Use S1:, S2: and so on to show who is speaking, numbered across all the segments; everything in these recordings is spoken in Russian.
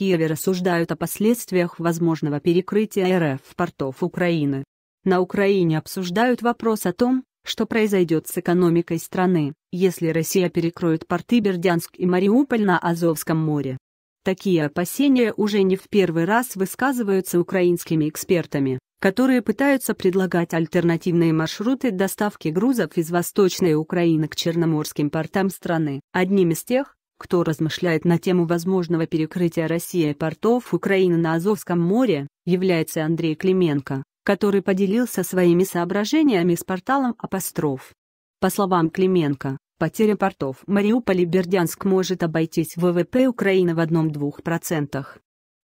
S1: Киеве рассуждают о последствиях возможного перекрытия РФ портов Украины. На Украине обсуждают вопрос о том, что произойдет с экономикой страны, если Россия перекроет порты Бердянск и Мариуполь на Азовском море. Такие опасения уже не в первый раз высказываются украинскими экспертами, которые пытаются предлагать альтернативные маршруты доставки грузов из Восточной Украины к черноморским портам страны. Одним из тех, кто размышляет на тему возможного перекрытия России портов Украины на Азовском море, является Андрей Клименко, который поделился своими соображениями с порталом «Апостроф». По словам Клименко, потеря портов Мариуполь Бердянск может обойтись в ВВП Украины в 1-2%.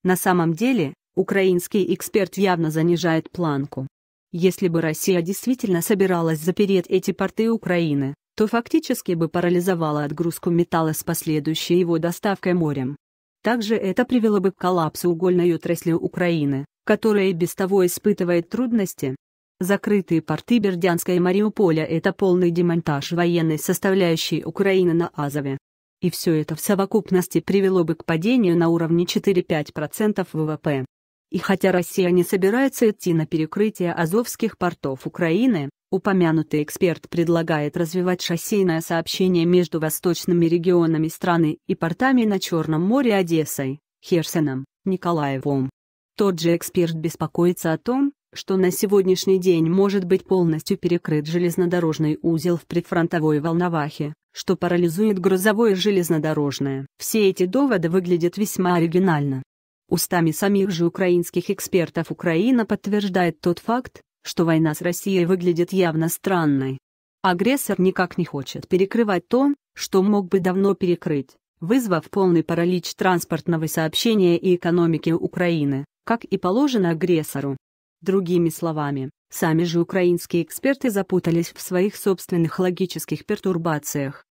S1: На самом деле, украинский эксперт явно занижает планку. Если бы Россия действительно собиралась запереть эти порты Украины, то фактически бы парализовало отгрузку металла с последующей его доставкой морем. Также это привело бы к коллапсу угольной отрасли Украины, которая и без того испытывает трудности. Закрытые порты Бердянска и Мариуполя – это полный демонтаж военной составляющей Украины на Азове. И все это в совокупности привело бы к падению на уровне 4-5% ВВП. И хотя Россия не собирается идти на перекрытие азовских портов Украины, Упомянутый эксперт предлагает развивать шоссейное сообщение между восточными регионами страны и портами на Черном море Одессой, Херсоном, Николаевом. Тот же эксперт беспокоится о том, что на сегодняшний день может быть полностью перекрыт железнодорожный узел в предфронтовой Волновахе, что парализует грузовое железнодорожное. Все эти доводы выглядят весьма оригинально. Устами самих же украинских экспертов Украина подтверждает тот факт, что война с Россией выглядит явно странной. Агрессор никак не хочет перекрывать то, что мог бы давно перекрыть, вызвав полный паралич транспортного сообщения и экономики Украины, как и положено агрессору. Другими словами, сами же украинские эксперты запутались в своих собственных логических пертурбациях.